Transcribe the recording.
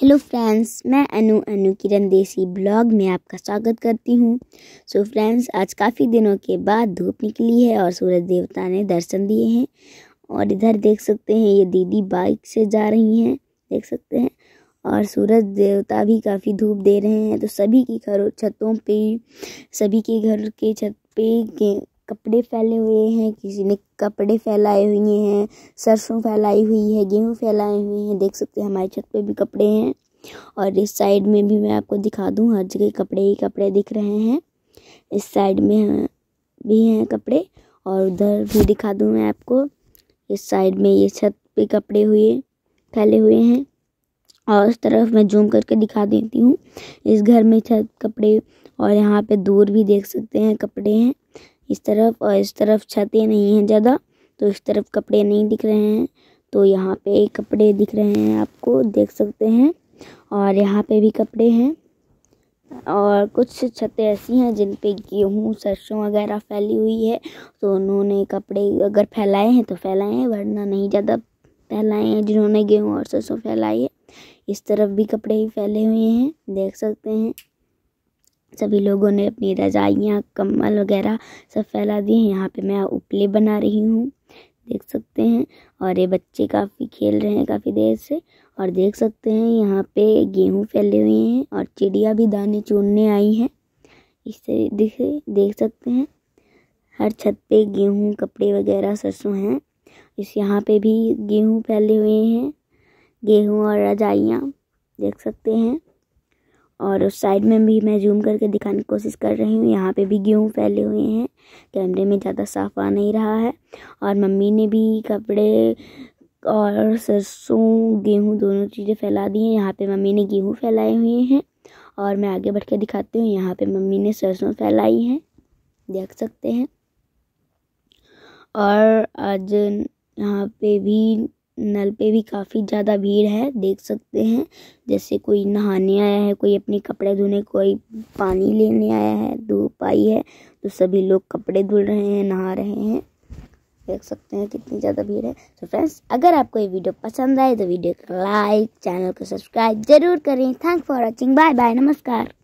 hello friends मैं अनु अनु किरण देसी blog में आपका स्वागत करती हूँ सो फ्रेंड्स आज काफ़ी दिनों के बाद धूप निकली है और सूरज देवता ने दर्शन दिए हैं और इधर देख सकते हैं ये दीदी बाइक से जा रही हैं देख सकते हैं और सूरज देवता भी काफ़ी धूप दे रहे हैं तो सभी की घरों छतों पे सभी के घर के छत पे कपड़े फैले हुए हैं किसी ने कपड़े फैलाए हुए हैं सरसों फैलाई हुई है गेहूँ फैलाए हुए हैं देख सकते हैं हमारी छत पे भी कपड़े हैं और इस साइड में भी मैं आपको दिखा दूँ हर जगह कपड़े ही कपड़े दिख रहे हैं इस साइड में हाँ, भी हैं कपड़े और उधर भी दिखा दूँ मैं आपको इस साइड में ये छत पे कपड़े हुए फैले हुए हैं और उस तरफ मैं जूम करके दिखा देती हूँ इस घर में छत कपड़े और यहाँ पे दूर भी देख सकते हैं कपड़े हैं इस तरफ और इस तरफ छतें नहीं है ज़्यादा तो इस तरफ कपड़े नहीं दिख रहे हैं तो यहाँ पे कपड़े दिख रहे हैं आपको देख सकते हैं और यहाँ पे भी कपड़े हैं और कुछ छतें ऐसी हैं जिन पे गेहूँ सरसों वगैरह फैली हुई है तो उन्होंने कपड़े अगर फैलाए हैं तो फैलाए हैं वरना नहीं ज़्यादा फैलाए हैं जिन्होंने गेहूँ और सरसों फैलाई है इस तरफ भी कपड़े ही फैले हुए हैं देख सकते हैं सभी लोगों ने अपनी रजाइयाँ कम्बल वगैरह सब फैला दिए हैं यहाँ पे मैं उपले बना रही हूँ देख सकते हैं और ये बच्चे काफ़ी खेल रहे हैं काफ़ी देर से और देख सकते हैं यहाँ पे गेहूँ फैले हुए हैं और चिड़िया भी दाने चुनने आई हैं इससे दिखे देख सकते हैं हर छत पे गेहूँ कपड़े वगैरह सरसों हैं इस यहाँ पे भी गेहूँ फैले हुए हैं गेहूँ और रजाइयाँ देख सकते हैं और उस साइड में भी मैं जूम करके दिखाने की कोशिश कर रही हूँ यहाँ पे भी गेहूँ फैले हुए हैं कैमरे में ज़्यादा साफ आ नहीं रहा है और मम्मी ने भी कपड़े और सरसों गेहूँ दोनों चीज़ें फैला दी हैं यहाँ पे मम्मी ने गेहूँ फैलाए हुए हैं और मैं आगे बढ़ के दिखाती हूँ यहाँ पर मम्मी ने सरसों फैलाई हैं देख सकते हैं और आज यहाँ पे भी नल पे भी काफी ज्यादा भीड़ है देख सकते हैं जैसे कोई नहाने आया है कोई अपने कपड़े धोने कोई पानी लेने आया है धूप आई है तो सभी लोग कपड़े धुल रहे हैं नहा रहे हैं देख सकते हैं कितनी ज़्यादा भीड़ है तो फ्रेंड्स अगर आपको ये वीडियो पसंद आए तो वीडियो को लाइक चैनल को सब्सक्राइब जरूर करें thank for watching bye bye नमस्कार